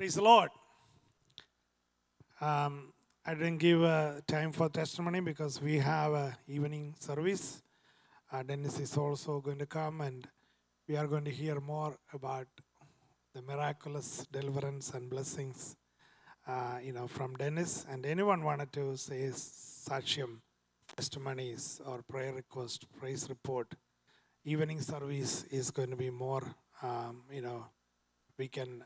Praise the Lord. Um, I didn't give uh, time for testimony because we have an evening service. Uh, Dennis is also going to come and we are going to hear more about the miraculous deliverance and blessings, uh, you know, from Dennis. And anyone wanted to say Sachyam, testimonies or prayer request, praise report, evening service is going to be more, um, you know, we can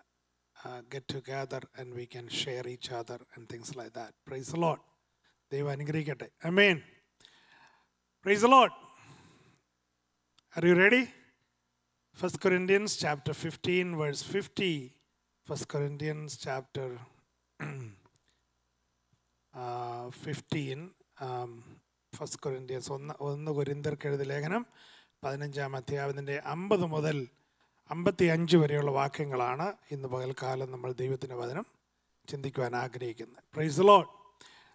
uh, get together and we can share each other and things like that. Praise the Lord. ദൈവം അനുഗ്രഹിക്കട്ടെ Amen. Praise the Lord. Are you ready? 1 Corinthians chapter 15 verse 50. 1 Corinthians chapter uh, 15 um, 1 Corinthians ഒന്ന് ഒന്ന് കൊരിന്തർക്കെഴുതി ലേഖനം പതിനഞ്ചാം അധ്യാപത്തിൻ്റെ അമ്പത് മുതൽ അമ്പത്തി അഞ്ച് വരെയുള്ള വാക്യങ്ങളാണ് ഇന്ന് പകൽക്കാലം നമ്മൾ ദൈവത്തിൻ്റെ വചനം ചിന്തിക്കുവാൻ ആഗ്രഹിക്കുന്നത് praise Lord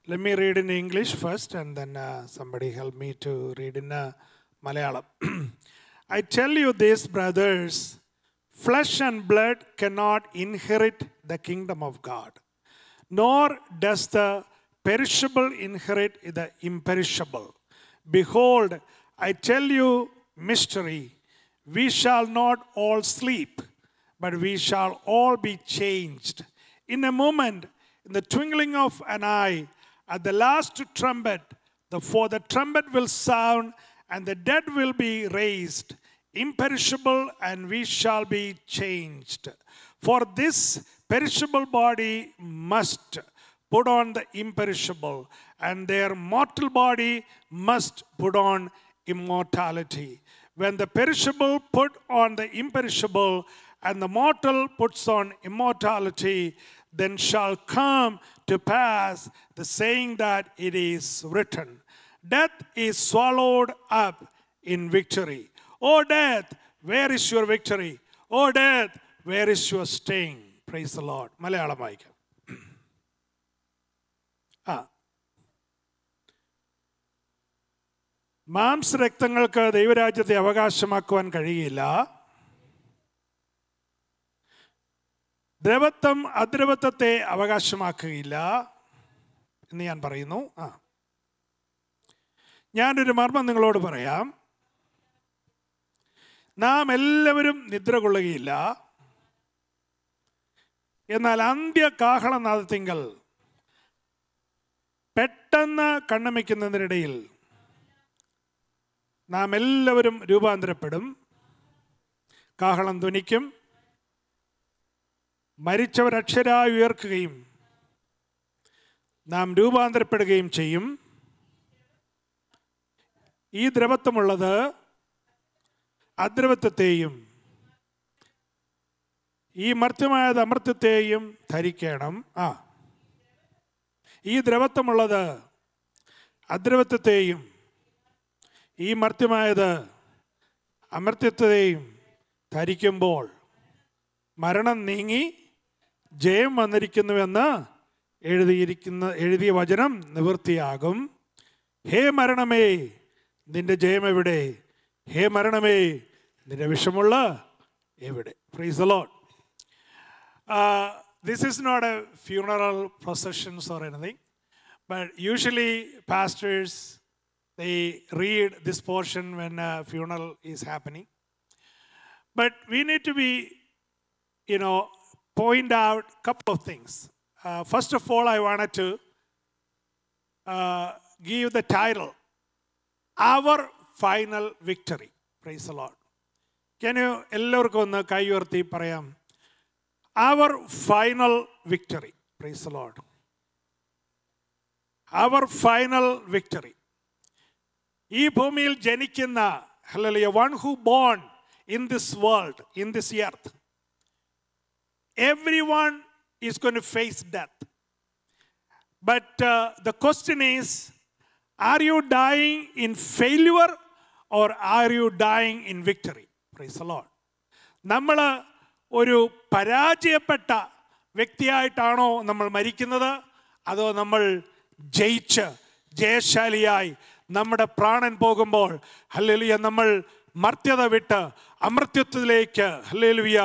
let me read in English first and then somebody help me to read in Malayalam I tell you these brothers flesh and blood cannot inherit the kingdom of God, nor does the perishable inherit the imperishable. Behold, I tell you, mystery we shall not all sleep, but we shall all be changed. In a moment, in the twinkling of an eye, at the last trumpet, the, for the trumpet will sound, and the dead will be raised, imperishable, and we shall be changed. For this perishable body must put on the imperishable, and their mortal body must put on immortality when the perishable put on the imperishable and the mortal puts on immortality, then shall come to pass the saying that it is written Death is swallowed up in victory. O death, where is your victory? O death, where is your sting? Praise the Lord. Malayalam മാംസരക്തങ്ങൾക്ക് ദൈവരാജ്യത്തെ അവകാശമാക്കുവാൻ കഴിയില്ല ദ്രവത്വം അദ്രവത്വത്തെ അവകാശമാക്കുകയില്ല എന്ന് ഞാൻ പറയുന്നു ആ ഞാനൊരു മർമ്മം നിങ്ങളോട് പറയാം നാം എല്ലാവരും നിദ്ര കൊള്ളുകയില്ല എന്നാൽ അന്ത്യ കാഹളനാദത്തിങ്കൽ പെട്ടെന്ന് കണ്ണമയ്ക്കുന്നതിനിടയിൽ നാം എല്ലാവരും രൂപാന്തരപ്പെടും കാഹളം ധനിക്കും മരിച്ചവർ ഉയർക്കുകയും നാം രൂപാന്തരപ്പെടുകയും ചെയ്യും ഈ ദ്രവത്വമുള്ളത് അദ്രവത്വത്തെയും ഈ മർത്യമായത് അമർത്യത്തെയും ധരിക്കണം ആ ഈ ദ്രവത്വമുള്ളത് അദ്രവത്വത്തെയും ഈ മർത്യമായത് അമർത്യത്വതയും ധരിക്കുമ്പോൾ മരണം നീങ്ങി ജയം വന്നിരിക്കുന്നുവെന്ന് എഴുതിയിരിക്കുന്ന എഴുതിയ വചനം നിവൃത്തിയാകും ഹേ മരണമേ നിന്റെ ജയം എവിടെ ഹേ മരണമേ നിന്റെ വിഷമുള്ള എവിടെ praise Lord this is not a funeral processions or anything, but usually pastors they read this portion when a funeral is happening. But we need to be, you know, point out a couple of things. Uh, first of all, I wanted to uh, give the title, Our Final Victory. Praise the Lord. Can you എല്ലാവർക്കും ഒന്ന് കൈ ഉയർത്തി Our final victory. Praise the Lord. Our final victory. ഈ ഭൂമിയിൽ ജനിക്കുന്ന hallelujah one who born in this world in this earth every one is gone face death but the question is are you dying in failure or are you dying in victory praise Lord നമ്മൾ ഒരു പരാജയപ്പെട്ട വ്യക്തിയായിട്ടാണോ നമ്മൾ മരിക്കുന്നത് അതോ നമ്മൾ ജയിച്ച് ജയശാലിയായി നമ്മുടെ പ്രാണൻ പോകുമ്പോൾ ഹല്ലേലുയ നമ്മൾ മർത്യത വിട്ട് അമൃത്യത്വത്തിലേക്ക് ഹല്ലേലുയ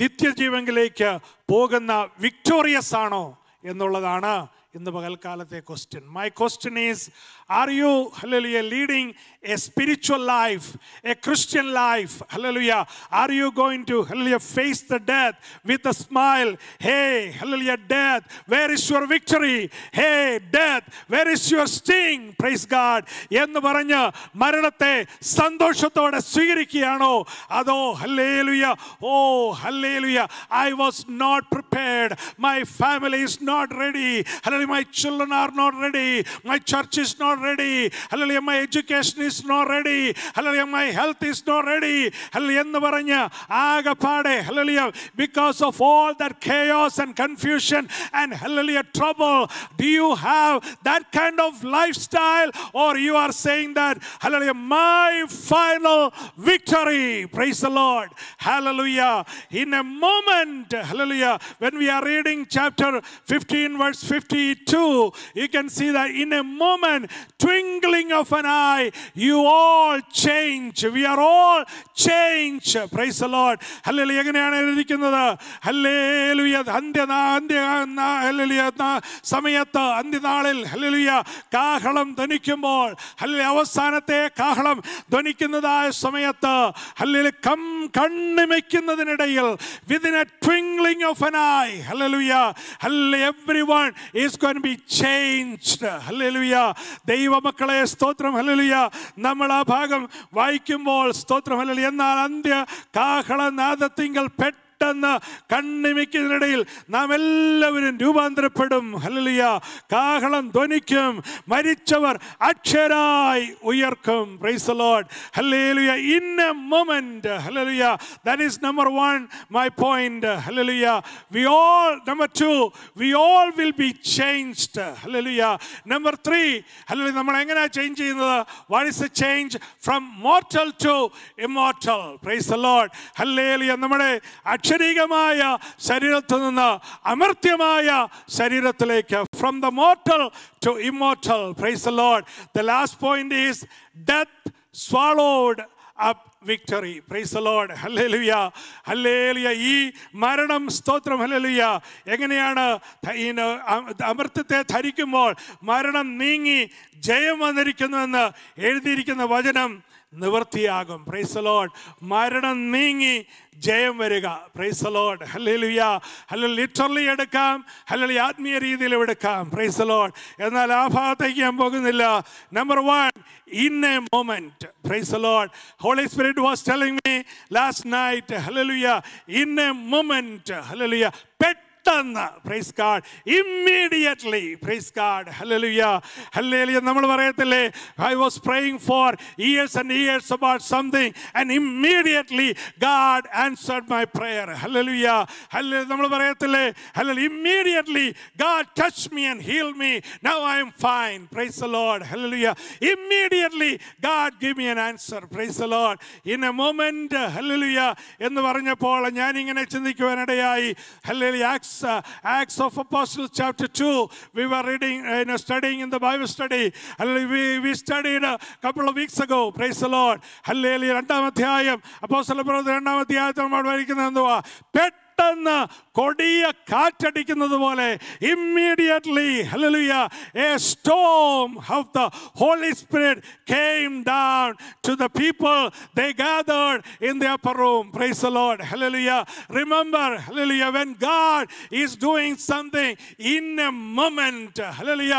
നിത്യജീവങ്കിലേക്ക് പോകുന്ന വിക്ടോറിയസ് ആണോ എന്നുള്ളതാണ് in the Bagalkalate question. My question is Are you, hallelujah, leading a spiritual life, a Christian life? Hallelujah. Are you going to, hallelujah, face the death with a smile? Hey, hallelujah, death, where is your victory? Hey, death, where is your sting? Praise God. Yendu Baranya, Maranate, Sandoshotoda Sigirikiano, Ado, hallelujah. Oh, hallelujah. I was not prepared. My family is not ready my children are not ready. My church is not ready. Hallelujah, my education is not ready. Hallelujah, my health is not ready. Hallelujah, Hallelujah. Because of all that chaos and confusion and hallelujah, trouble, do you have that kind of lifestyle or you are saying that, hallelujah, my final victory? Praise the Lord. Hallelujah. In a moment, hallelujah, when we are reading chapter 15, verse 15. too, you can see that in a moment, twinkling of an eye, you all change. We are all changed. Praise the Lord. Hallelujah. എങ്ങനെയാണ് എഴുതിക്കുന്നത് Hallelujah. അന്ത്യ അന്ത്യ Hallelujah. സമയത്ത് അന്ത്യനാളിൽ Hallelujah. കാഹളം ധനിക്കുമ്പോൾ Hallelujah. അവസാനത്തെ കാഹളം ധനിക്കുന്നതായ സമയത്ത് Hallelujah. കം കണ്ണിമയ്ക്കുന്നതിനിടയിൽ within a twinkling of an eye Hallelujah. Hallelujah. Everyone is gone be changed hallelujah ദൈവമക്കളെ സ്തോത്രം ഹലലുയ നമ്മൾ ആ ഭാഗം വായിക്കുമ്പോൾ സ്തോത്രം ഹല്ലേലൂയ എന്നാൽ അന്ത്യ കാഹളനാദത്തിങ്കൽ പെട്ട പെട്ടെന്ന കണ്ണിമിക്കുന്നതിനിടയിൽ നാം എല്ലാവരും രൂപാന്തരപ്പെടും ഹലലിയ കാഹളം ധ്വനിക്കും മരിച്ചവർ അക്ഷരായി ഉയർക്കും praise lord hallelujah in a moment hallelujah that is number one my point hallelujah we all number two we all will be changed hallelujah number three hallelujah നമ്മൾ എങ്ങനെയാണ് ചേഞ്ച് ചെയ്യുന്നത് what is a change from mortal to immortal praise lord hallelujah നമ്മുടെ അക്ഷ ക്ഷണികമായ ശരീരത്തിൽ നിന്ന് അമർത്യമായ ശരീരത്തിലേക്ക് from the mortal to immortal praise lord the last point is death swallowed up victory price lord hallelujah hallelujah ഈ മരണം സ്തോത്രം ഹല്ലേലുയ എങ്ങനെയാണ് അമൃതത്തെ ധരിക്കുമ്പോൾ മരണം നീങ്ങി ജയം വന്നിരിക്കുന്നുവെന്ന് എഴുതിയിരിക്കുന്ന വചനം നിവൃത്തിയാകും പ്രൈസലോഡ് മരണം നീങ്ങി ജയം വരിക പ്രൈസലോഡ് ഹല്ലുയ ഹല്ല ലിറ്ററലി എടുക്കാം ഹല്ലി ആത്മീയ രീതിയിൽ എടുക്കാം പ്രൈസലോഡ് എന്നാൽ ആ ഭാഗത്തേക്ക് ഞാൻ പോകുന്നില്ല number one in a moment praise lord holy spirit was telling me last night hallelujah in a moment hallelujah പെട്ട് പെട്ടെന്ന് praise God immediately praise God hallelujah hallelujah നമ്മൾ പറയത്തില്ലേ I was praying for years and years about something and immediately God answer my prayer hallelujah ഹല്ലേ നമ്മൾ പറയത്തില്ലേ hallelujah immediately God touch me and heal me now I am fine praise the lord hallelujah immediately God give me an answer praise the lord in a moment hallelujah എന്ന് പറഞ്ഞപ്പോൾ ഞാനിങ്ങനെ ചിന്തിക്കുവാനിടയായി hallelujah acts Acts, uh, Acts of Apostles, chapter 2. We were reading, you know, studying in the Bible study. We, we studied a couple of weeks ago. Praise the Lord. Hallelujah. രണ്ടാം അധ്യായം അപ്പോസ്തല പ്രവർത്തനം രണ്ടാം അധ്യായത്തിൽ നമ്മൾ വായിക്കുന്നത് എന്തുവാ പെട്ടെന്ന് കൊടിയ കാറ്റടിക്കുന്നത് പോലെ immediately hallelujah a storm of the holy spirit came down to the people they gathered in the upper room praise the lord hallelujah remember hallelujah when God is doing something in a moment hallelujah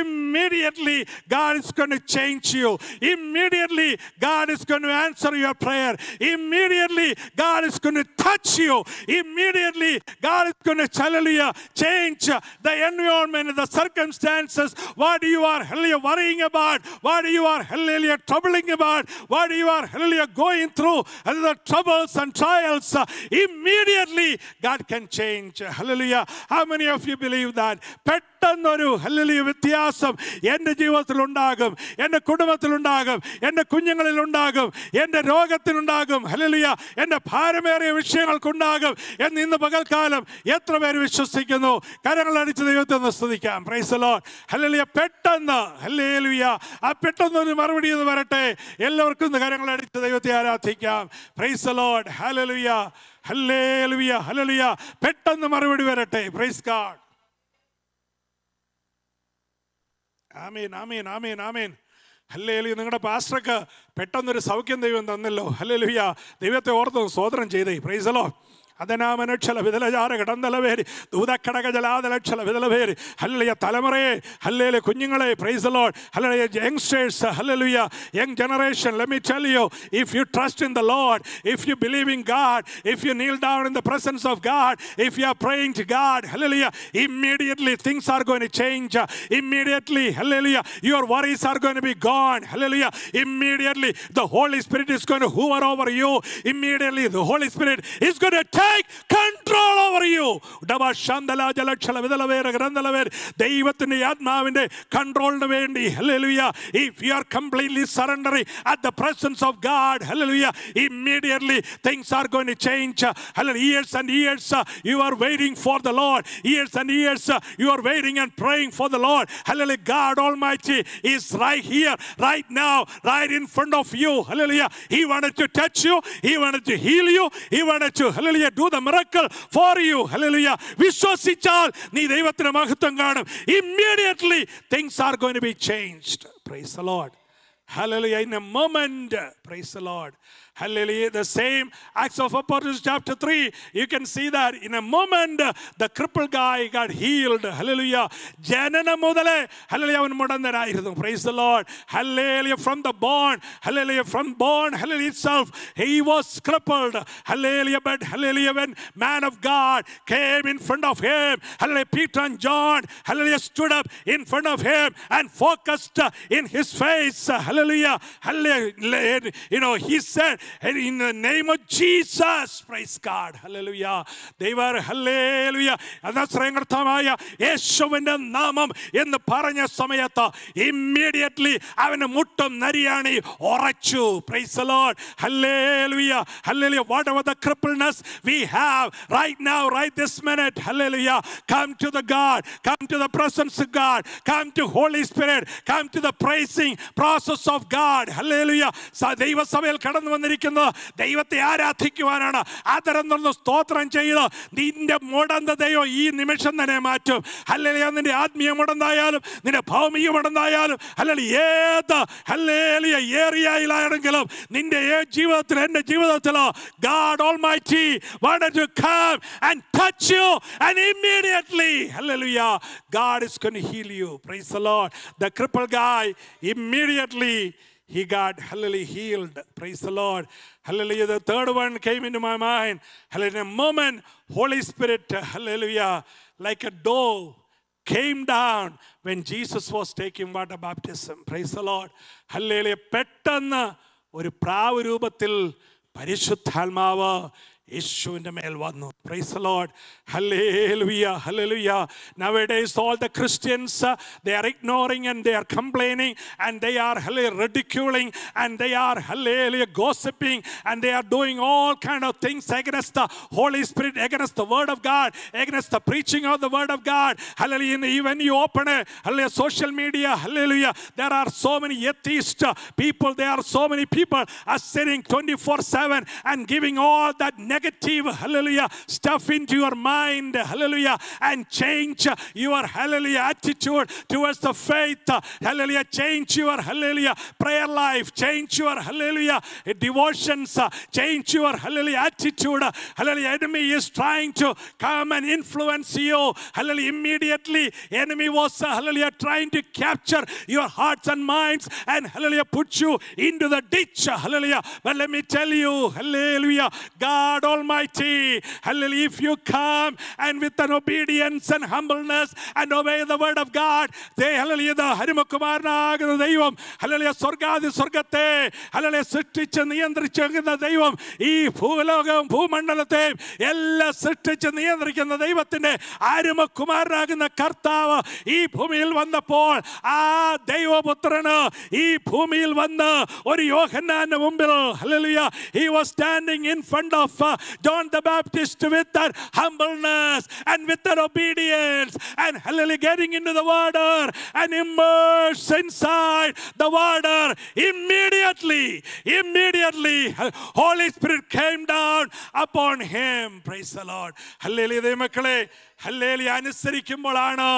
immediately God is going to change you immediately God is going to answer your prayer immediately God is going to touch you immediately God is going to, hallelujah, change the environment, the circumstances, what you are, hallelujah, worrying about, what you are, hallelujah, troubling about, what you are, hallelujah, going through, and the troubles and trials. Uh, immediately, God can change, hallelujah. How many of you believe that? Pet പെട്ടെന്നൊരു ഹല്ലലിയ വ്യത്യാസം എൻ്റെ ജീവിതത്തിലുണ്ടാകും എൻ്റെ കുടുംബത്തിലുണ്ടാകും എൻ്റെ കുഞ്ഞുങ്ങളിലുണ്ടാകും എൻ്റെ രോഗത്തിലുണ്ടാകും ഹല്ലലിയ എൻ്റെ ഭാരമേറിയ വിഷയങ്ങൾക്കുണ്ടാകും എന്ന് ഇന്ന് പകൽക്കാലം എത്ര പേര് വിശ്വസിക്കുന്നു കരങ്ങളടിച്ച് ദൈവത്തെ ഒന്ന് സ്തുതിക്കാം പ്രൈസലോ ഹല്ലലിയ പെട്ടെന്ന് ഹല്ലേലുയ ആ പെട്ടെന്നൊരു മറുപടി എന്ന് വരട്ടെ എല്ലാവർക്കും ഇന്ന് കരങ്ങളടിച്ച് ദൈവത്തെ ആരാധിക്കാം പ്രൈസലോഡ് ഹലലുയ ഹല്ലേലുയ ഹലലുയ പെട്ടെന്ന് മറുപടി വരട്ടെ പ്രൈസ് കാർഡ് ആമീൻ ആമീൻ ആമീൻ ആമീൻ അല്ലേ നിങ്ങളുടെ പാസ്റ്റർക്ക് പെട്ടെന്നൊരു സൗഖ്യം ദൈവം തന്നല്ലോ അല്ലേ ലുയ്യ ദൈവത്തെ ഓർത്ത് സ്വതന്ത്രം ചെയ്തേ പ്രൈസലോ Adanaman Chala Vidalajara Gandalaveri, Duda Karagala, the Chala Vidalaveri, Hallelujah Talamare, Hallelujah Kuningale, praise the Lord, Hallelujah youngsters, Hallelujah, young generation. Let me tell you if you trust in the Lord, if you believe in God, if you kneel down in the presence of God, if you are praying to God, Hallelujah, immediately things are going to change. Immediately, Hallelujah, your worries are going to be gone, Hallelujah. Immediately, the Holy Spirit is going to hover over you. Immediately, the Holy Spirit is going to take take control over you. Dava Shandala Jala Chalavidala Vera Grandala Vera Deivatini Adma Vinde Control the Vendi. Hallelujah. If you are completely surrendering at the presence of God. Hallelujah. Immediately things are going to change. Hallelujah. Years and years uh, you are waiting for the Lord. Years and years uh, you are waiting and praying for the Lord. Hallelujah. God Almighty is right here. Right now. Right in front of you. Hallelujah. He wanted to touch you. He wanted to heal you. He wanted to hallelujah do the miracle for you. Hallelujah. Vishwasichal, ni devathina Immediately things are going to be changed. Praise the Lord. Hallelujah. In a moment, praise the Lord. Hallelujah. The same Acts of Apostles chapter 3. You can see that in a moment the crippled guy got healed. Hallelujah. Janana mudale. Hallelujah. Praise the Lord. Hallelujah. From the born. Hallelujah. From born. Hallelujah itself. He was crippled. Hallelujah. But hallelujah. When man of God came in front of him. Hallelujah. Peter and John. Hallelujah. Stood up in front of him and focused in his face. Hallelujah. Hallelujah. You know, he said, And in the name of Jesus, praise God. Hallelujah. They were hallelujah. കർത്താവായ യേശുവിൻ്റെ നാമം എന്ന് പറഞ്ഞ സമയത്ത് immediately അവന് മുട്ടും നരിയാണി ഉറച്ചു praise lord hallelujah hallelujah whatever the crippleness we have right now right this minute hallelujah come to the God come to the presence of God come to holy spirit come to the praising process of God hallelujah ദൈവസഭയിൽ കടന്നു വന്നിരിക്കുന്നു വന്നിരിക്കുന്നത് ദൈവത്തെ ആരാധിക്കുവാനാണ് അതരന്നൊന്ന് സ്തോത്രം ചെയ്ത് നിന്റെ മുടന്തതയോ ഈ നിമിഷം തന്നെ മാറ്റും അല്ലെങ്കിൽ നിന്റെ ആത്മീയ മുടന്തായാലും നിന്റെ ഭൗമിക മുടന്തായാലും അല്ലെങ്കിൽ ഏത് അല്ലേലിയ ഏറിയയിലാണെങ്കിലും നിന്റെ ജീവിതത്തിൽ എൻ്റെ ജീവിതത്തിൽ God almighty want to come and touch you and immediately hallelujah God is going heal you praise the lord the cripple guy immediately He got, hallelujah, healed. Praise the Lord. Hallelujah. The third one came into my mind. Hallelujah. In a moment, Holy Spirit, hallelujah, like a dove came down when Jesus was taking water baptism. Praise the Lord. Hallelujah പെട്ടെന്ന് ഒരു പ്രാവ് രൂപത്തിൽ പരിശുദ്ധാത്മാവ് Issue in the mail Praise the Lord. Hallelujah. Hallelujah. Nowadays, all the Christians, uh, they are ignoring and they are complaining and they are hallelujah, ridiculing and they are hallelujah, gossiping and they are doing all kind of things against the Holy Spirit, against the word of God, against the preaching of the word of God. Hallelujah. Even you open it. hallelujah, social media, hallelujah, there are so many atheist uh, people. There are so many people are sitting 24-7 and giving all that negative, hallelujah, stuff into your mind, hallelujah, and change your, hallelujah, attitude towards the faith, hallelujah, change your, hallelujah, prayer life, change your, hallelujah, devotions, change your, hallelujah, attitude, hallelujah, enemy is trying to come and influence you, hallelujah, immediately, enemy was, hallelujah, trying to capture your hearts and minds and, hallelujah, put you into the ditch, hallelujah, but let me tell you, hallelujah, God God Almighty. Hallelujah. If you come and with an obedience and humbleness and obey the word of God, they, hallelujah, the ഹരിമുക്കുമാരനാകുന്ന ദൈവം ഹലലിയ സ്വർഗാതി സ്വർഗത്തെ ഹലലിയ സൃഷ്ടിച്ച് നിയന്ത്രിച്ചിരിക്കുന്ന ദൈവം ഈ ഭൂലോകവും ഭൂമണ്ഡലത്തെയും എല്ലാം സൃഷ്ടിച്ച് നിയന്ത്രിക്കുന്ന ദൈവത്തിൻ്റെ അരുമക്കുമാരനാകുന്ന കർത്താവ് ഈ ഭൂമിയിൽ വന്നപ്പോൾ ആ ദൈവപുത്രന് ഈ ഭൂമിയിൽ വന്ന് ഒരു യോഹന്നാന്റെ മുമ്പിൽ hallelujah he was standing in front of John the Baptist with that humbleness and with that obedience and hallelujah, getting into the water and immersed inside the water immediately, immediately, Holy Spirit came down upon him. Praise the Lord. Hallelujah. ഹല്ലേലി അനുസരിക്കുമ്പോഴാണ്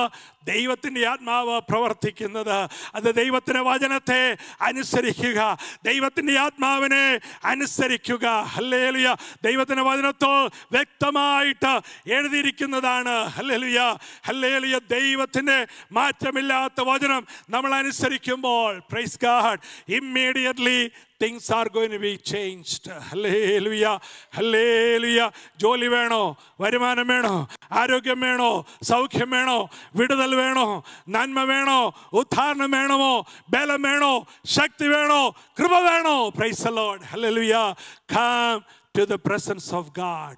ദൈവത്തിൻ്റെ ആത്മാവ് പ്രവർത്തിക്കുന്നത് അത് ദൈവത്തിൻ്റെ വചനത്തെ അനുസരിക്കുക ദൈവത്തിൻ്റെ ആത്മാവിനെ അനുസരിക്കുക ഹല്ലേലിയ ദൈവത്തിൻ്റെ വചനത്തോ വ്യക്തമായിട്ട് എഴുതിയിരിക്കുന്നതാണ് ഹല്ലേലിയ ഹല്ലേലിയ ദൈവത്തിൻ്റെ മാറ്റമില്ലാത്ത വചനം നമ്മൾ അനുസരിക്കുമ്പോൾ praise God immediately things are going to be changed. Hallelujah. Hallelujah. Jolly Veno, Varimana Meno, Aruga Meno, Saukhya Meno, Vidal Veno, Nanma Veno, Uttarna Meno, Bella Meno, Shakti Veno, Kriba Veno. Praise the Lord. Hallelujah. Come to the presence of God.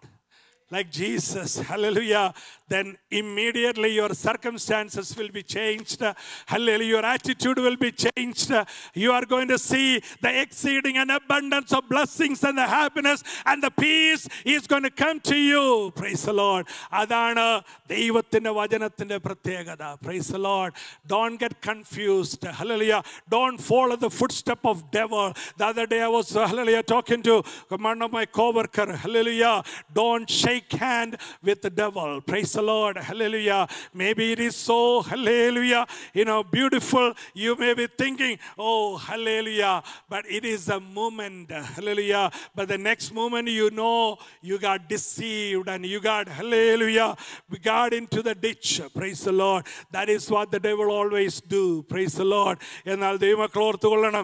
Like Jesus. Hallelujah then immediately your circumstances will be changed. Hallelujah. Your attitude will be changed. You are going to see the exceeding and abundance of blessings and the happiness and the peace is going to come to you. Praise the Lord. Adana Devatina Vajanatina Pratyagada. Praise the Lord. Don't get confused. Hallelujah. Don't follow the footstep of devil. The other day I was hallelujah talking to one of my co-worker. Hallelujah. Don't shake hand with the devil. Praise the Lord. Hallelujah. Maybe it is so. Hallelujah. You know, beautiful. You may be thinking, oh, hallelujah. But it is a moment. Hallelujah. But the next moment, you know, you got deceived and you got, hallelujah, we got into the ditch. Praise the Lord. That is what the devil always do. Praise the Lord. എന്നാൽ ദൈവമക്കൾ ഓർത്തുകൊള്ളണം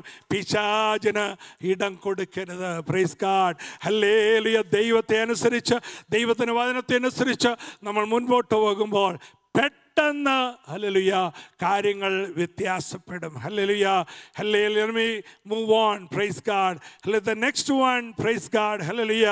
Praise God. മുൻപോട്ട് പോകുമ്പോൾ പെട്ടെന്ന് hallelujah കാര്യങ്ങൾ വ്യത്യാസപ്പെടും hallelujah ഹലി move on praise God hello the next one praise God hallelujah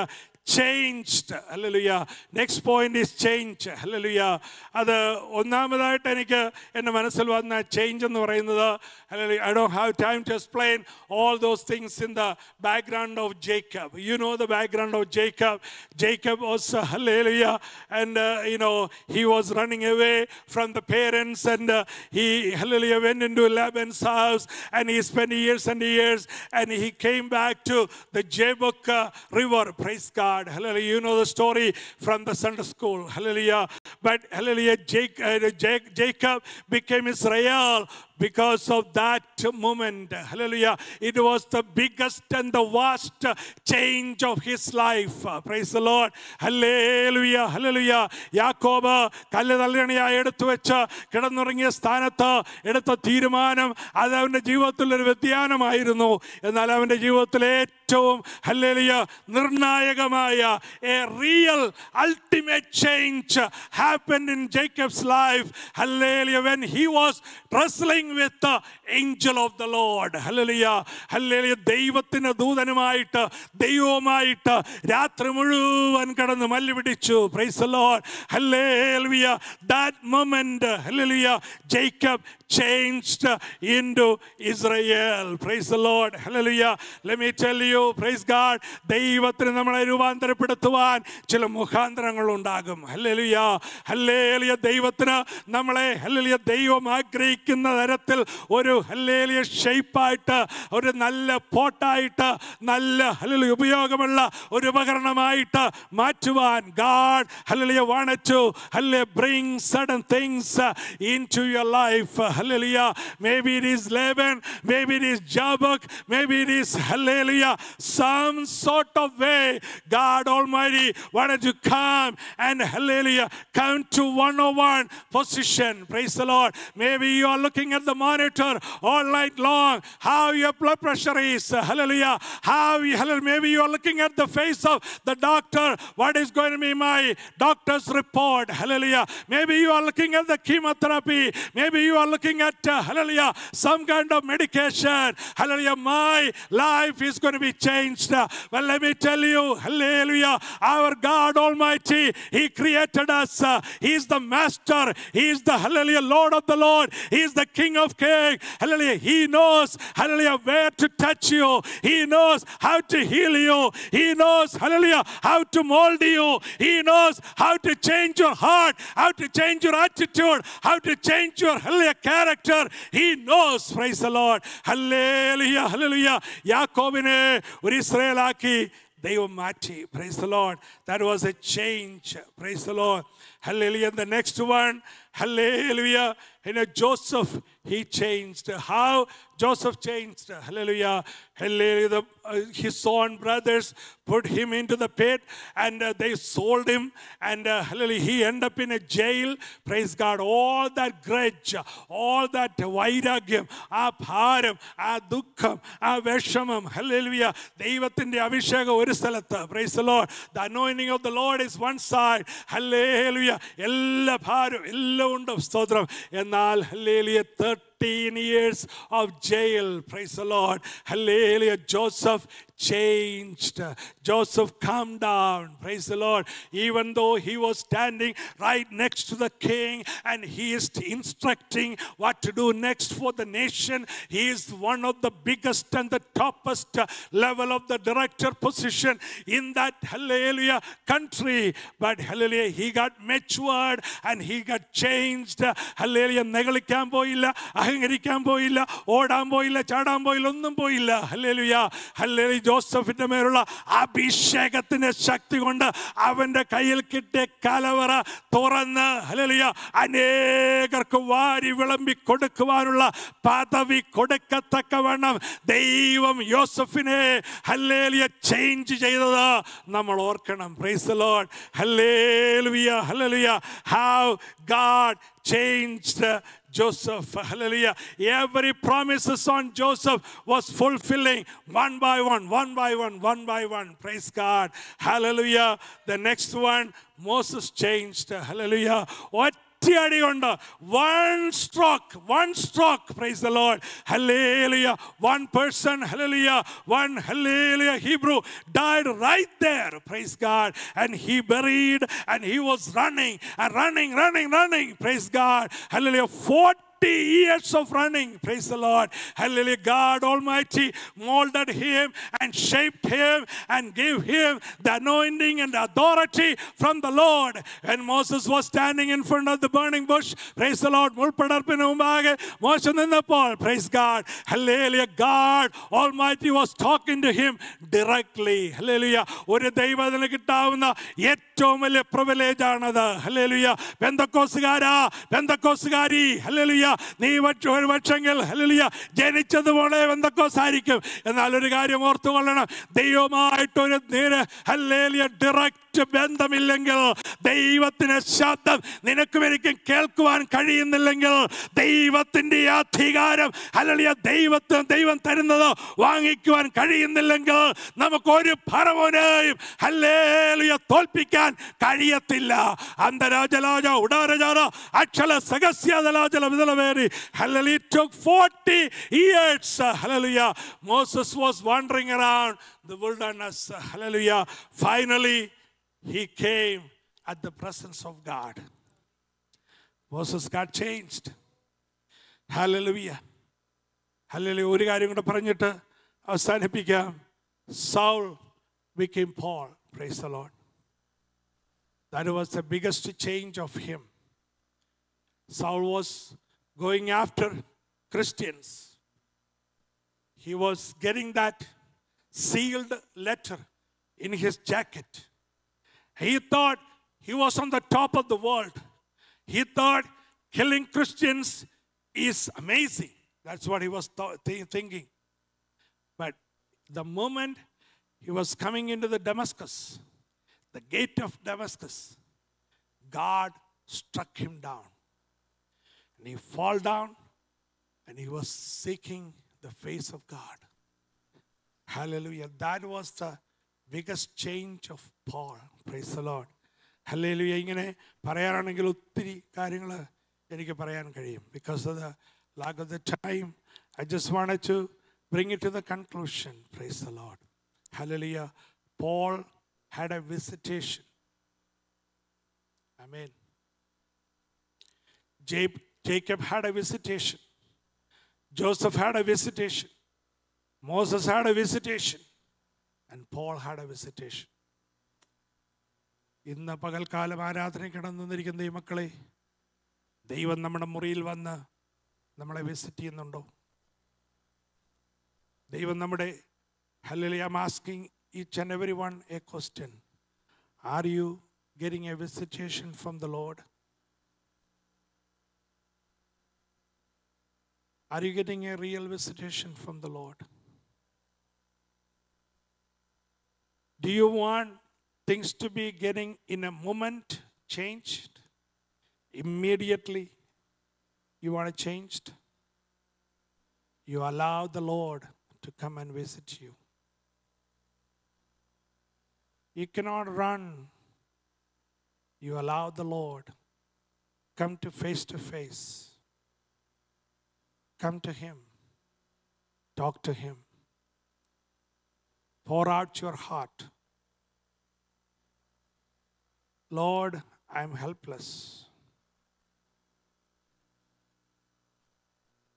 changed. Hallelujah. Next point is change. Hallelujah. Other onamadaita nika in the Manasalvana change Hallelujah. I don't have time to explain all those things in the background of Jacob. You know the background of Jacob. Jacob was, hallelujah. And, uh, you know, he was running away from the parents and uh, he, hallelujah, went into Laban's house and he spent years and years and he came back to the Jabok uh, River. Praise God. God. Hallelujah. You know the story from the Sunday school. Hallelujah. But hallelujah, Jake, uh, Jake, Jacob became Israel because of that moment. Hallelujah. It was the biggest and the vast change of his life. Praise the Lord. Hallelujah. Hallelujah. യാക്കോബ് കല്ല് തള്ളിയണിയായി എടുത്തു വെച്ച് കിടന്നുറങ്ങിയ സ്ഥാനത്ത് എടുത്ത തീരുമാനം അത് അവൻ്റെ ജീവിതത്തിലൊരു വ്യതിയാനമായിരുന്നു എന്നാൽ അവൻ്റെ ജീവിതത്തിൽ ഏറ്റവും ഹല്ലേലിയ നിർണായകമായ a real ultimate change happen in Jacob's life hallelujah when he was wrestling with the angel of the Lord. Hallelujah hallelujah ദൈവത്തിൻ്റെ ദൂതനുമായിട്ട് ദൈവവുമായിട്ട് രാത്രി മുഴുവൻ കടന്ന് മല്ലുപിടിച്ചു praise lord hallelujah that moment hallelujah Jacob changed into Israel. Praise the Lord. Hallelujah. Let me tell you, praise God, ദൈവത്തിന് നമ്മളെ രൂപാന്തരപ്പെടുത്തുവാൻ ചില മുഖാന്തരങ്ങൾ ഉണ്ടാകും ഹല്ലേലുയ ഹല്ലേലിയ ദൈവത്തിന് നമ്മളെ ഹല്ലേലിയ ദൈവം ആഗ്രഹിക്കുന്ന തരം തരത്തിൽ ഒരു ഹല്ലേലിയ ഷെയ്പ്പായിട്ട് ഒരു നല്ല പോട്ടായിട്ട് നല്ല ഹല്ലിൽ ഉപയോഗമുള്ള ഒരു ഉപകരണമായിട്ട് മാറ്റുവാൻ ഗാഡ് ഹല്ലിയ വാണച്ചു ഹല്ലെ bring sudden things into your life hallelujah maybe it is Laban maybe it is ജാബക് maybe it is hallelujah some sort of way God almighty want to come and hallelujah come to 101 position praise the lord maybe you are looking at the monitor all night long how your blood pressure is. Hallelujah. How, hallelujah. Maybe you are looking at the face of the doctor. What is going to be my doctor's report? Hallelujah. Maybe you are looking at the chemotherapy. Maybe you are looking at, uh, hallelujah, some kind of medication. Hallelujah. My life is going to be changed. Well, let me tell you, hallelujah, our God Almighty, He created us. He is the master. He is the, hallelujah, Lord of the Lord. He is the King King of care, Hallelujah. He knows, hallelujah, where to touch you. He knows how to heal you. He knows, hallelujah, how to mold you. He knows how to change your heart, how to change your attitude, how to change your, hallelujah, character. He knows, praise the Lord. Hallelujah, hallelujah. they were mighty. Praise the Lord. That was a change. Praise the Lord, hallelujah. The next one, hallelujah. You know Joseph. He changed how Joseph changed. Hallelujah. Hallelujah. Uh, his own brothers put him into the pit and uh, they sold him. And uh, hallelujah, he ended up in a jail. Praise God. All that grudge, all that vairagyam, Hallelujah! bharam, a dukkam, a veshamam. Hallelujah. Devatindi avishaga urisalata. Praise the Lord. The anointing of the Lord is one side. Hallelujah. Illa bharam, illa undam stodram. Enal, hallelujah. 13 years of jail. Praise the Lord. Hallelujah. Joseph changed. Joseph calmed down. Praise the Lord. Even though he was standing right next to the king and he is instructing what to do next for the nation, he is one of the biggest and the toppest level of the director position in that hallelujah country. But hallelujah, he got matured and he got changed. Hallelujah നികളിക്കാൻ പോയില്ല അഹങ്കരിക്കാൻ പോയില്ല ഓടാൻ പോയില്ല ചാടാൻ പോയില്ല ഒന്നും പോയില്ല Hallelujah, Hallelujah. ജോസഫിന്റെ മേലുള്ള അഭിഷേകത്തിന്റെ ശക്തി കൊണ്ട് അവന്റെ കയ്യിൽ കിട്ടിയ കലവറ തുറന്ന് ഹലലിയ അനേകർക്ക് വാരി വിളമ്പി കൊടുക്കുവാനുള്ള പദവി കൊടുക്കത്തക്കവണ്ണം ദൈവം യോസഫിനെ ഹല്ലേലിയ ചേഞ്ച് ചെയ്തത് നമ്മൾ ഓർക്കണം praise lord hallelujah hallelujah have God changed Joseph. Hallelujah. Every promises on Joseph was fulfilling one by one, one by one, one by one. Praise God. Hallelujah. The next one, Moses changed. Hallelujah. What ഒറ്റയടി കൊണ്ട് one stroke one stroke praise the lord hallelujah one person hallelujah one hallelujah Hebrew died right there praise God and he buried and he was running and running running running praise God hallelujah forty 40 years of running. Praise the Lord. Hallelujah. God Almighty molded him and shaped him and gave him the anointing and authority from the Lord. When Moses was standing in front of the burning bush, praise the Lord. Praise God. Hallelujah, God Almighty was talking to him directly. Hallelujah. To him directly hallelujah ഒരു ദൈവത്തിന് കിട്ടാവുന്ന ഏറ്റവും വലിയ privilege ആണത് hallelujah ബന്ധക്കോസുകാരാ ബന്ധക്കോസുകാരി hallelujah നീ ഒരു പക്ഷെങ്കിൽ ഹലലിയ ജനിച്ചതുപോലെ എന്തൊക്കെ സാരിക്കും എന്നാൽ ഒരു കാര്യം കൊള്ളണം ദൈവമായിട്ടൊരു നേരെ ഹല്ലേലിയ ഡയറക്റ്റ് ബന്ധമില്ലെങ്കിൽ ദൈവത്തിന് ശബ്ദം നിനക്കും എനിക്കും കേൾക്കുവാൻ കഴിയുന്നില്ലെങ്കിൽ ദൈവത്തിൻ്റെ അധികാരം അല്ലെങ്കിൽ ദൈവത്തിന് ദൈവം തരുന്നത് വാങ്ങിക്കുവാൻ കഴിയുന്നില്ലെങ്കിൽ നമുക്കൊരു ഭരവനെയും ഹല്ലേലിയ തോൽപ്പിക്കാൻ കഴിയത്തില്ല അന്തരാജലാജ ഉടാരജാല അക്ഷല സഹസ്യതലാജല വിതല contrary. Hallelujah. It took 40 years. Hallelujah. Moses was wandering around the wilderness. Hallelujah. Finally, he came at the presence of God. Moses got changed. Hallelujah. Hallelujah. ഒരു കാര്യം കൂടെ പറഞ്ഞിട്ട് അവസാനിപ്പിക്കാം became Paul. Praise the Lord. That was the biggest change of him. Saul was going after Christians. He was getting that sealed letter in his jacket. He thought he was on the top of the world. He thought killing Christians is amazing. That's what he was th thinking. But the moment he was coming into the Damascus, the gate of Damascus, God struck him down. And he fall down and he was seeking the face of God. Hallelujah. That was the biggest change of Paul. Praise the Lord. Hallelujah ഇങ്ങനെ പറയാനാണെങ്കിൽ ഒത്തിരി കാര്യങ്ങൾ എനിക്ക് പറയാൻ കഴിയും because of the lack of the time I just want to bring it to the conclusion praise the lord hallelujah Paul had a visitation I mean ജേബ് Jacob had a visitation. Joseph had a visitation. Moses had a visitation. And Paul had a visitation. ഇന്ന് പകൽക്കാലം ആരാധനയ്ക്ക് കിടന്നിരിക്കുന്ന ഈ മക്കളെ ദൈവം നമ്മുടെ മുറിയിൽ വന്ന് നമ്മളെ വിസിറ്റ് ചെയ്യുന്നുണ്ടോ ദൈവം നമ്മുടെ hallelujah I asking each and every one a question are you getting a visitation from the lord Are you getting a real visitation from the Lord? Do you want things to be getting in a moment changed? Immediately, you want it changed? You allow the Lord to come and visit you. You cannot run. You allow the Lord come to face to face. Come to Him. Talk to Him. Pour out your heart. Lord, I am helpless.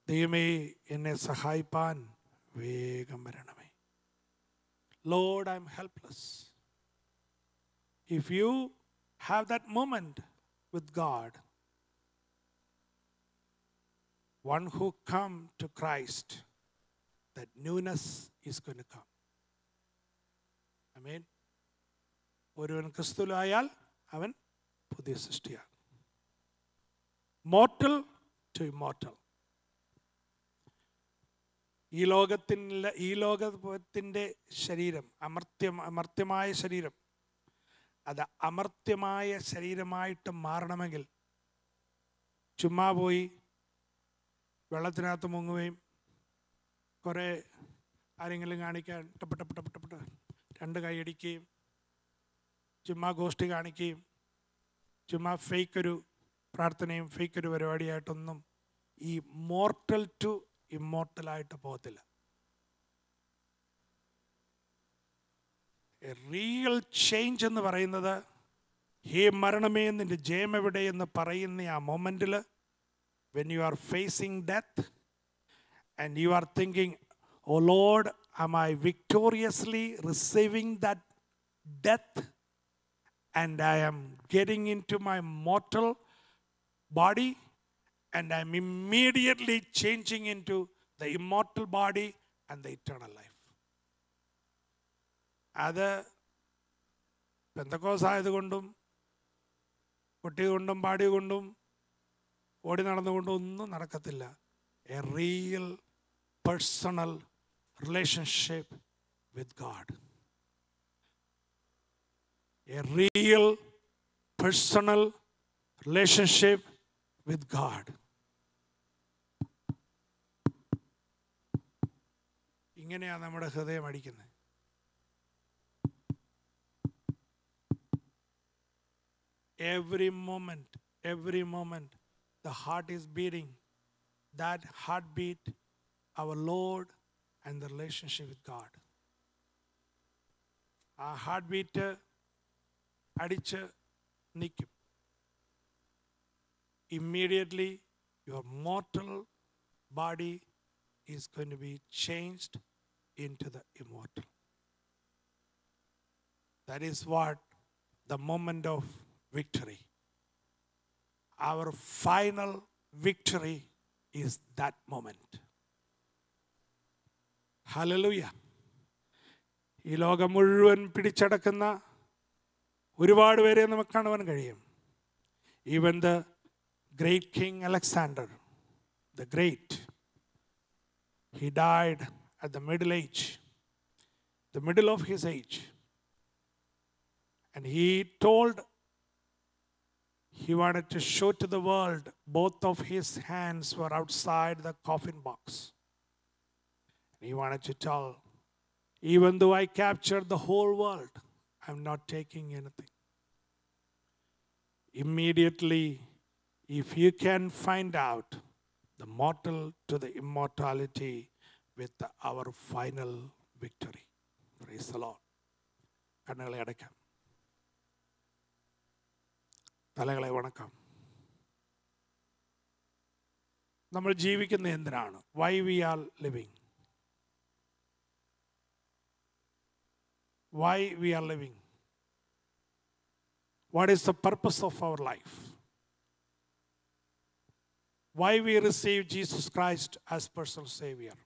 ദൈവമേ എന്നെ സഹായിപ്പാൻ വേഗം വരണമേ lord I am helpless if you have that moment with God one who come to Christ, that newness is going to come. I mean, ഒരുവൻ ക്രിസ്തുലായാൽ അവൻ പുതിയ സൃഷ്ടിയാണ് mortal to immortal ഈ ലോകത്തിൻ്റെ ഈ ലോകത്തിൻ്റെ ശരീരം അമർത്യം അമർത്യമായ ശരീരം അത് അമർത്യമായ ശരീരമായിട്ട് മാറണമെങ്കിൽ ചുമ്മാ പോയി വെള്ളത്തിനകത്ത് മുങ്ങുകയും കുറേ ആരെങ്കിലും കാണിക്കാൻ ടപ്പ് രണ്ട് കൈയടിക്കുകയും ചുമ്മാ ഗോഷ്ടി കാണിക്കുകയും ചുമ്മാ ഫേക്കൊരു പ്രാർത്ഥനയും ഫേക്കൊരു പരിപാടിയായിട്ടൊന്നും ഈ മോർട്ടൽ ടു ഇമ്മോർട്ടലായിട്ട് പോകത്തില്ല റിയൽ ചേഞ്ച് എന്ന് പറയുന്നത് ഹേ മരണമേ നിൻ്റെ ജയമെവിടെ എന്ന് പറയുന്ന ആ മൊമെൻറ്റിൽ when you are facing death and you are thinking, Oh Lord, am I victoriously receiving that death? And I am getting into my mortal body and I'm immediately changing into the immortal body and the eternal life. അത് പെന്തക്കോസ് ആയതുകൊണ്ടും പൊട്ടിയതുകൊണ്ടും പാടിയതുകൊണ്ടും ഓടി നടന്നുകൊണ്ട് ഒന്നും നടക്കത്തില്ല a real personal relationship with God a real personal relationship with God ഇങ്ങനെയാണ് നമ്മുടെ ഹൃദയം അടിക്കുന്നത് every moment every moment the heart is beating. That heartbeat, our Lord and the relationship with God. Our heartbeat, Adicha Nikip. Immediately, your mortal body is going to be changed into the immortal. That is what the moment of victory. Our final victory is that moment. Hallelujah ഈ ലോകം മുഴുവൻ പിടിച്ചടക്കുന്ന ഒരുപാട് പേരെ നമുക്ക് കാണുവാൻ കഴിയും even the great king Alexander the great he died at the middle age the middle of his age and he told he wanted to show to the world both of his hands were outside the coffin box. He wanted to tell, even though I captured the whole world, I'm not taking anything. Immediately, if you can find out the mortal to the immortality with our final victory. Praise the Lord. കണ്ണുകളെ അടയ്ക്കാം തലകളെ വണക്കം നമ്മൾ ജീവിക്കുന്ന എന്തിനാണ് why we are living why we are living what is the purpose of our life why we receive Jesus Christ as personal saviour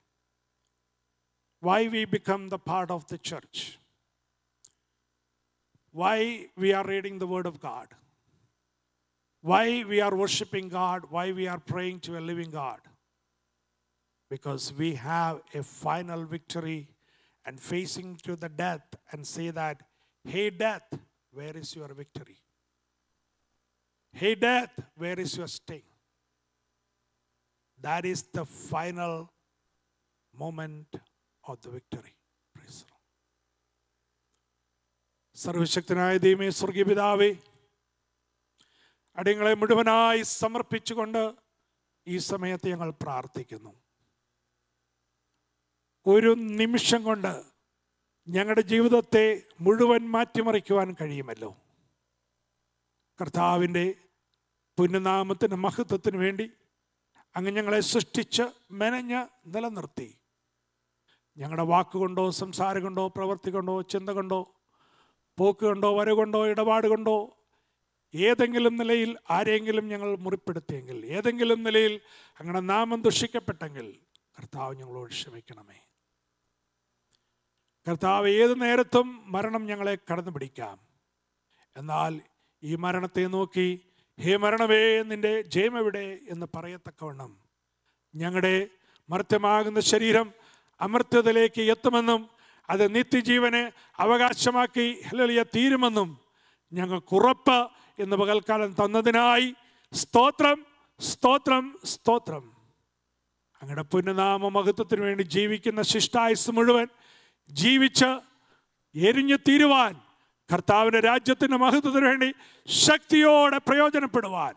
why we become the part of the church why we are reading the word of God why we are worshiping God, why we are praying to a living God? Because we have a final victory and facing to the death and say that, hey death, where is your victory? Hey death, where is your sting? That is the final moment of the victory. Praise the Lord. അടിയങ്ങളെ മുഴുവനായി സമർപ്പിച്ചുകൊണ്ട് ഈ സമയത്ത് ഞങ്ങൾ പ്രാർത്ഥിക്കുന്നു ഒരു നിമിഷം കൊണ്ട് ഞങ്ങളുടെ ജീവിതത്തെ മുഴുവൻ മാറ്റിമറിക്കുവാൻ കഴിയുമല്ലോ കർത്താവിൻ്റെ പുനനാമത്തിന് മഹത്വത്തിന് വേണ്ടി അങ്ങ് ഞങ്ങളെ സൃഷ്ടിച്ച് മെനഞ്ഞ് നിലനിർത്തി ഞങ്ങളുടെ വാക്കുകൊണ്ടോ സംസാരം കൊണ്ടോ പ്രവൃത്തി കൊണ്ടോ ചിന്ത കൊണ്ടോ പോക്ക് കൊണ്ടോ കൊണ്ടോ ഇടപാട് കൊണ്ടോ ഏതെങ്കിലും നിലയിൽ ആരെങ്കിലും ഞങ്ങൾ മുറിപ്പെടുത്തിയെങ്കിൽ ഏതെങ്കിലും നിലയിൽ അങ്ങനെ നാമം ദുഷിക്കപ്പെട്ടെങ്കിൽ കർത്താവ് ഞങ്ങളോട് ക്ഷമിക്കണമേ കർത്താവ് ഏത് നേരത്തും മരണം ഞങ്ങളെ കടന്നു പിടിക്കാം എന്നാൽ ഈ മരണത്തെ നോക്കി ഹേ മരണമേ നിന്റെ ജയമെവിടെ എന്ന് പറയത്തക്കവണ്ണം ഞങ്ങളുടെ മർത്യമാകുന്ന ശരീരം അമർത്യതയിലേക്ക് എത്തുമെന്നും അത് നിത്യജീവനെ അവകാശമാക്കി ഹലിയ തീരുമെന്നും ഞങ്ങൾക്കുറപ്പ് ഇന്ന് പകൽക്കാലം തന്നതിനായി സ്തോത്രം സ്തോത്രം സ്തോത്രം അങ്ങയുടെ പുനനാമ മഹത്വത്തിന് വേണ്ടി ജീവിക്കുന്ന ശിഷ്ടായുസ് മുഴുവൻ ജീവിച്ച് എരിഞ്ഞു തീരുവാൻ കർത്താവിൻ്റെ രാജ്യത്തിൻ്റെ മഹത്വത്തിന് വേണ്ടി ശക്തിയോടെ പ്രയോജനപ്പെടുവാൻ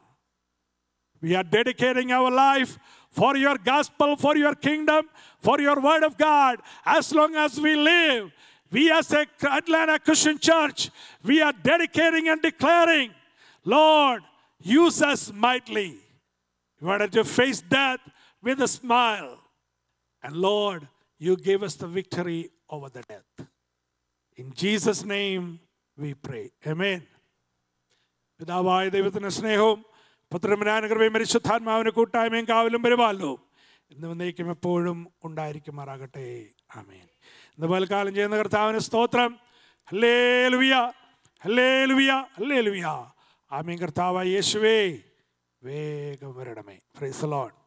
we are dedicating our life for your gospel, for your kingdom, for your word of God. As long as we live, we as a Atlanta Christian Church, we are dedicating and declaring Lord, use us mightily. You wanted to face death with a smile. And Lord, you gave us the victory over the death. In Jesus' name we pray. Amen. പിതാവായ ദൈവത്തിന് സ്നേഹവും പുത്രമനാനുകൃപയും പരിശുദ്ധാത്മാവിന് കൂട്ടായ്മയും കാവലും പരിപാലനവും ഇന്ന് വന്നേക്കും എപ്പോഴും ഉണ്ടായിരിക്കുമാറാകട്ടെ ആമേൻ ഇന്ന് പൽക്കാലം ചെയ്യുന്ന കർത്താവിന് സ്തോത്രം ഹല്ലേ ലുവിയ ഹല്ലേ ലുവിയ ഹല്ലേ ലുവിയ ആമീൻ കർത്താവ് യേശുവേ വേഗം വരണമേ ഫ്രൈസലോൺ